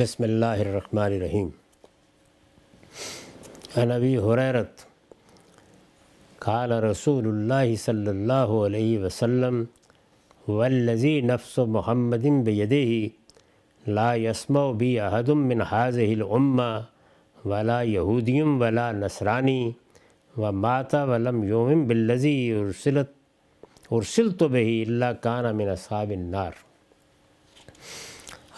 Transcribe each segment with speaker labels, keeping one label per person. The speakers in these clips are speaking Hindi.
Speaker 1: बसमीम अनबी हुररत खाला रसूल सल्लल्लाहु अलैहि वसल्लम वल्लज़ी नफ्स मोहम्मदिन बयदे ला यसम बी अहदम मिन हाजहिलम्मा वला यहूदियम वला नसरानी व माता वलम योम बिल्लज़ी उर्सिलत उर्सिल तो बही अल्ला काना मिन असाबिन नार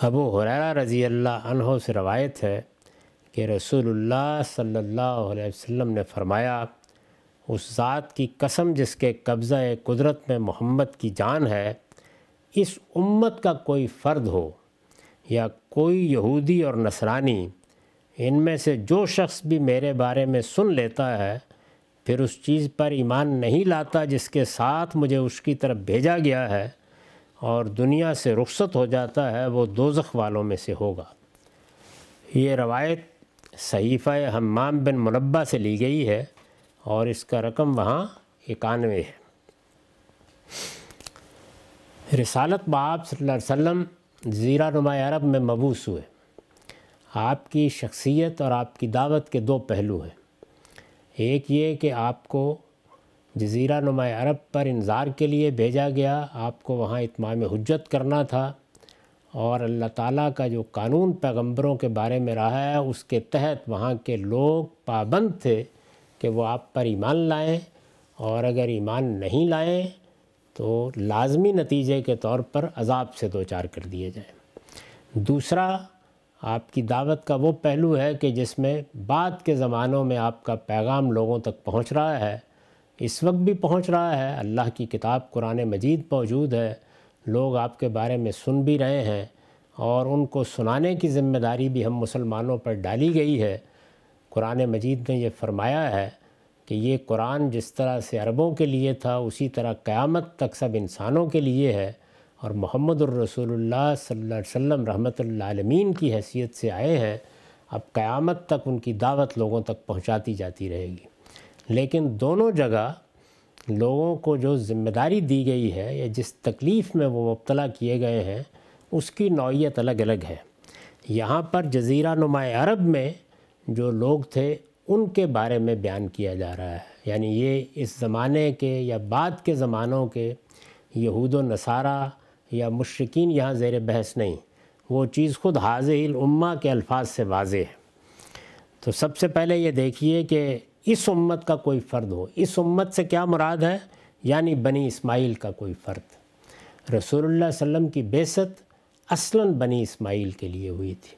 Speaker 1: अबू हुररा रज़ी अल्लाह अनहों से रवायत है कि रसूलुल्लाह सल्लल्लाहु अलैहि वसल्लम ने फरमाया उस ज़ात की कसम जिसके कब्ज़ा कुदरत में मोहम्मद की जान है इस उम्मत का कोई फ़र्द हो या कोई यहूदी और नसरानी इनमें से जो शख्स भी मेरे बारे में सुन लेता है फिर उस चीज़ पर ईमान नहीं लाता जिसके साथ मुझे उसकी तरफ भेजा गया है और दुनिया से रुखसत हो जाता है वो दो दोजख वालों में से होगा ये रवायत सहीफ़ हमाम बिन मुरबा से ली गई है और इसका रकम वहाँ इक्यानवे है रिसालत बाब वसल्लम ज़ीरा नुमा अरब में मबूस हुए आपकी शख्सियत और आपकी दावत के दो पहलू हैं एक ये कि आपको जजीरा नुमा अरब पर इंजार के लिए भेजा गया आपको वहाँ इतमाम हजत करना था और अल्लाह ताला का जो कानून पैगंबरों के बारे में रहा है उसके तहत वहाँ के लोग पाबंद थे कि वो आप पर ईमान लाएं और अगर ईमान नहीं लाएं तो लाजमी नतीजे के तौर पर अजाब से दो चार कर दिए जाएं दूसरा आपकी दावत का वो पहलू है कि जिसमें बाद के ज़मानों में आपका पैगाम लोगों तक पहुँच रहा है इस वक्त भी पहुंच रहा है अल्लाह की किताब कुरान मजीद मौजूद है लोग आपके बारे में सुन भी रहे हैं और उनको सुनाने की ज़िम्मेदारी भी हम मुसलमानों पर डाली गई है कुरान मजीद ने यह फरमाया है कि ये कुरान जिस तरह से अरबों के लिए था उसी तरह क़्यामत तक सब इंसानों के लिए है और मोहम्मद रसूलुल्लाह सल्लल्लाहु अलैहि वसल्लम रहमतुल्लाह आलमीन की हैसियत से आए हैं अब क़्यामत तक उनकी दावत लोगों तक पहुँचाती जाती रहेगी लेकिन दोनों जगह लोगों को जो ज़िम्मेदारी दी गई है या जिस तकलीफ़ में वो मुबतला किए गए हैं उसकी नौीयत अलग अलग है यहाँ पर जजीरा नुमा अरब में जो लोग थे उनके बारे में बयान किया जा रहा है यानी ये इस ज़माने के या बाद के ज़मानों के यहूद नसारा या मशरकिन यहाँ ज़ेर बहस नहीं वो चीज़ ख़ुद हाज़ उम्मा के अल्फाज से वाज है तो सबसे पहले ये देखिए कि इस उम्मत का कोई फ़र्द हो इस उम्मत से क्या मुराद है यानी बनी इस्माइल का कोई फ़र्द रसूलुल्लाह वसम की बेसत असलन बनी इस्माइल के लिए हुई थी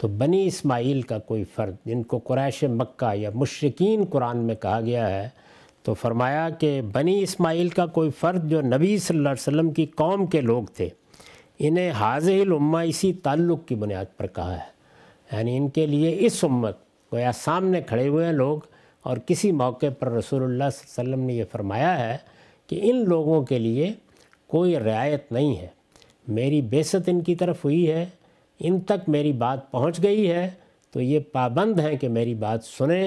Speaker 1: तो बनी इस्माइल का कोई फ़र्द जिनको कुरैश मक्का या मुशरकिन कुरान में कहा गया है तो फरमाया कि बनी इस्माइल का कोई फ़र्द जो नबी सल्लल्लाहु अलैहि वसल्लम की कौम के लोग थे इन्हें उम्मा इसी ताल्लुक़ की बुनियाद पर कहा है यानी इनके लिए इस उम्मत को या सामने खड़े हुए हैं लोग और किसी मौके पर रसूलुल्लाह वसल्लम ने यह फरमाया है कि इन लोगों के लिए कोई रियायत नहीं है मेरी बेसत इनकी तरफ हुई है इन तक मेरी बात पहुंच गई है तो ये पाबंद हैं कि मेरी बात सुने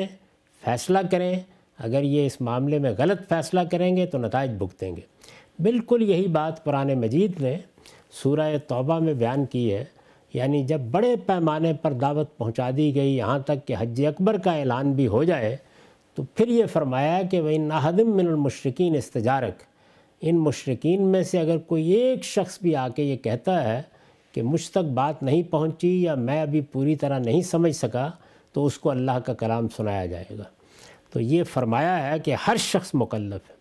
Speaker 1: फ़ैसला करें अगर ये इस मामले में गलत फ़ैसला करेंगे तो नतज भुगतेंगे बिल्कुल यही बात पुराने मजीद ने सूरह तौबा में बयान की है यानी जब बड़े पैमाने पर दावत पहुंचा दी गई यहाँ तक कि हज अकबर का ऐलान भी हो जाए तो फिर ये फरमाया कि वही नाहदम मिनमशरकिन तजारक इन मशरकिन में से अगर कोई एक शख्स भी आके ये कहता है कि मुझ तक बात नहीं पहुंची या मैं अभी पूरी तरह नहीं समझ सका तो उसको अल्लाह का कलाम सुनाया जाएगा तो ये फरमाया है कि हर शख्स मुकलफ़ है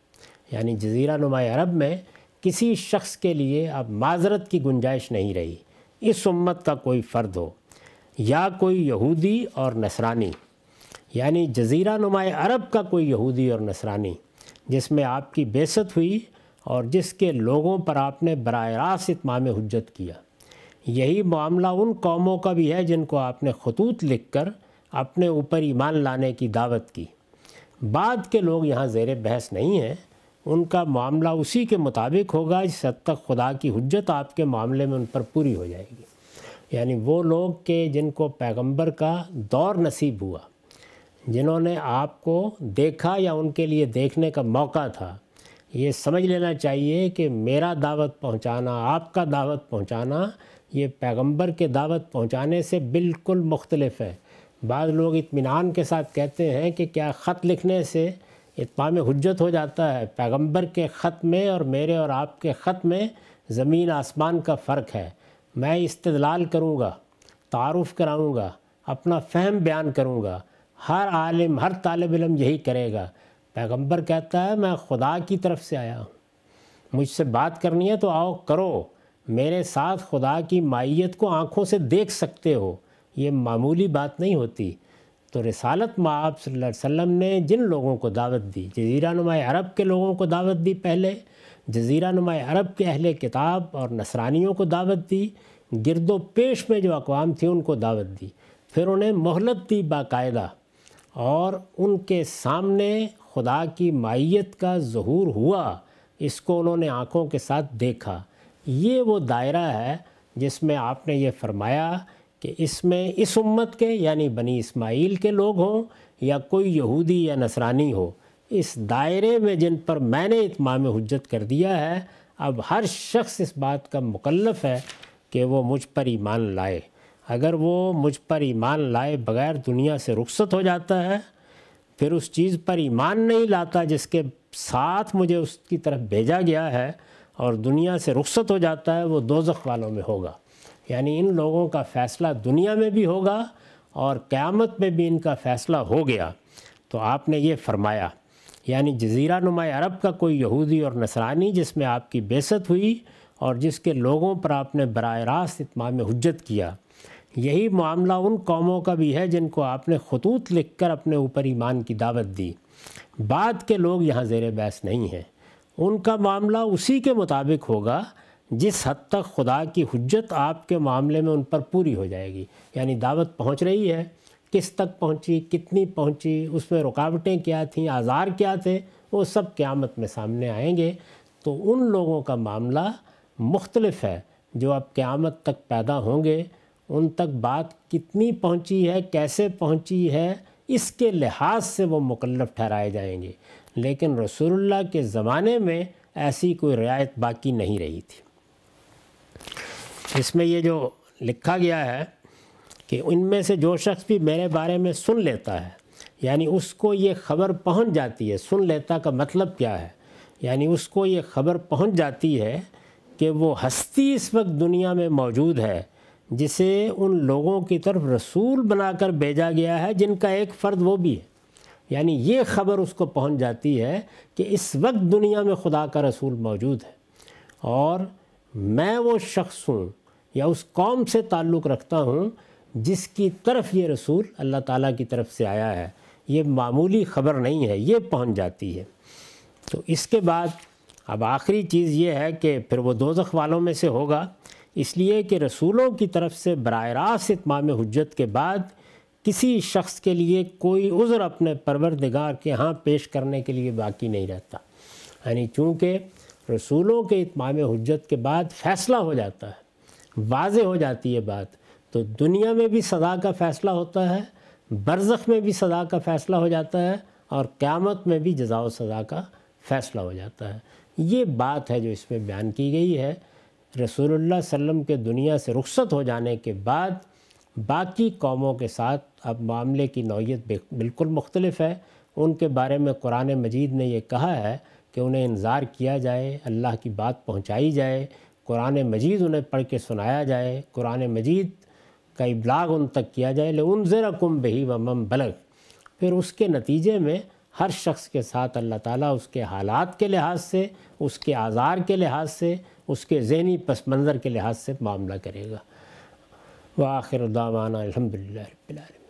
Speaker 1: यानी जजीरा नुमा अरब में किसी शख्स के लिए अब माजरत की गुंजाइश नहीं रही इस उम्मत का कोई फ़र्द हो या कोई यहूदी और नसरानी यानी जजीरा नुमा अरब का कोई यहूदी और नसरानी जिसमें आपकी बेसत हुई और जिसके लोगों पर आपने बराह रास्त इतमाम हजत किया यही मामला उन कौमों का भी है जिनको आपने खतूत लिख कर अपने ऊपर ईमान लाने की दावत की बाद के लोग यहाँ जेर बहस नहीं हैं उनका मामला उसी के मुताबिक होगा जिस हद तक खुदा की हजत आपके मामले में उन पर पूरी हो जाएगी यानी वो लोग के जिनको पैगम्बर का दौर नसीब हुआ जिन्होंने आपको देखा या उनके लिए देखने का मौका था ये समझ लेना चाहिए कि मेरा दावत पहुंचाना आपका दावत पहुंचाना ये पैगंबर के दावत पहुंचाने से बिल्कुल मुख्तलफ है बाद लोग इतमान के साथ कहते हैं कि क्या ख़त लिखने से इतमाम हजत हो जाता है पैगंबर के ख़त में और मेरे और आपके ख़त में ज़मीन आसमान का फ़र्क है मैं इस्तलाल करूँगा तारफ़ कराऊँगा अपना फ़हम बयान करूँगा हर आलिम हर तालब इलम यही करेगा पैगंबर कहता है मैं खुदा की तरफ से आया हूँ मुझसे बात करनी है तो आओ करो मेरे साथ खुदा की माइत को आँखों से देख सकते हो ये मामूली बात नहीं होती तो रसालत माप वसम ने जिन लोगों को दावत दी जजीरा नुमा अरब के लोगों को दावत दी पहले जजीरा नुमा अरब के अहल किताब और नसरानियों को दावत दी गिरदो पेश में जो अकवाम थी उनको दावत दी फिर उन्हें मोहलत दी बाकायदा और उनके सामने खुदा की माइत का जहूर हुआ इसको उन्होंने आँखों के साथ देखा ये वो दायरा है जिसमें आपने ये फरमाया कि इसमें इस उम्मत के यानी बनी इस्माइल के लोग हों या कोई यहूदी या नसरानी हो इस दायरे में जिन पर मैंने इतमाम हजत कर दिया है अब हर शख्स इस बात का मुकलफ़ है कि वो मुझ पर ईमान लाए अगर वो मुझ पर ईमान लाए बगैर दुनिया से रुखसत हो जाता है फिर उस चीज़ पर ईमान नहीं लाता जिसके साथ मुझे उसकी तरफ भेजा गया है और दुनिया से रुखसत हो जाता है वो दो वालों में होगा यानी इन लोगों का फ़ैसला दुनिया में भी होगा और क़्यामत में भी इनका फ़ैसला हो गया तो आपने ये फरमाया यानी जजीरा नुमा अरब का कोई यहूदी और नसरानी जिसमें आपकी बेसत हुई और जिसके लोगों पर आपने बर रास्त इतमाम हजत किया यही मामला उन कौमों का भी है जिनको आपने खतूत लिख कर अपने ऊपर ईमान की दावत दी बाद के लोग यहाँ जेर बहस नहीं हैं उनका मामला उसी के मुताबिक होगा जिस हद तक खुदा की हजत आपके मामले में उन पर पूरी हो जाएगी यानी दावत पहुँच रही है किस तक पहुँची कितनी पहुँची उसमें रुकावटें क्या थीं आज़ार क्या थे वो सब क़्यामत में सामने आएंगे तो उन लोगों का मामला मुख्तलफ है जो अब क़्यामत तक पैदा होंगे उन तक बात कितनी पहुंची है कैसे पहुंची है इसके लिहाज से वो मुकल्लफ ठहराए जाएंगे लेकिन रसूलुल्लाह के ज़माने में ऐसी कोई रियायत बाकी नहीं रही थी इसमें ये जो लिखा गया है कि उनमें से जो शख्स भी मेरे बारे में सुन लेता है यानी उसको ये खबर पहुंच जाती है सुन लेता का मतलब क्या है यानी उसको ये खबर पहुंच जाती है कि वो हस्ती इस वक्त दुनिया में मौजूद है जिसे उन लोगों की तरफ रसूल बनाकर भेजा गया है जिनका एक फ़र्द वो भी है यानी ये ख़बर उसको पहुंच जाती है कि इस वक्त दुनिया में खुदा का रसूल मौजूद है और मैं वो शख्स हूँ या उस कौम से ताल्लुक़ रखता हूँ जिसकी तरफ ये रसूल अल्लाह ताला की तरफ से आया है ये मामूली ख़बर नहीं है ये पहुँच जाती है तो इसके बाद अब आखिरी चीज़ ये है कि फिर वो दोजख वालों में से होगा इसलिए कि रसूलों की तरफ से बर रास्त इतमाम हजत के बाद किसी शख्स के लिए कोई उज़र अपने परवरदिगार के यहाँ पेश करने के लिए बाकी नहीं रहता यानी चूँकि रसूलों के इतमाम हजत के बाद फ़ैसला हो जाता है वाज हो जाती है बात तो दुनिया में भी सदा का फ़ैसला होता है बरज़ख में भी सदा का फ़ैसला हो जाता है और क़्यामत में भी जजाव सज़ा का फ़ैसला हो जाता है ये बात है जो इसमें बयान की गई है रसूलुल्लाह वसल्लम के दुनिया से रुखसत हो जाने के बाद बाकी कौमों के साथ अब मामले की नौीयत बिल्कुल मुख्तलफ़ है उनके बारे में कुरान मजीद ने यह कहा है कि उन्हें इंतज़ार किया जाए अल्लाह की बात पहुँचाई जाए कुरान मजीद उन्हें पढ़ के सुनाया जाए कुरान मजीद का इबलाग उन तक किया जाए ले उन ज़रा कुम बही वमम बलग फिर उसके नतीजे में हर शख्स के साथ अल्लाह ताला उसके हालात के लिहाज से उसके आज़ार के लिहाज से उसके जहनी पस मंज़र के लिहाज से मामला करेगा वाखिर आखिर अलहमदिल्ला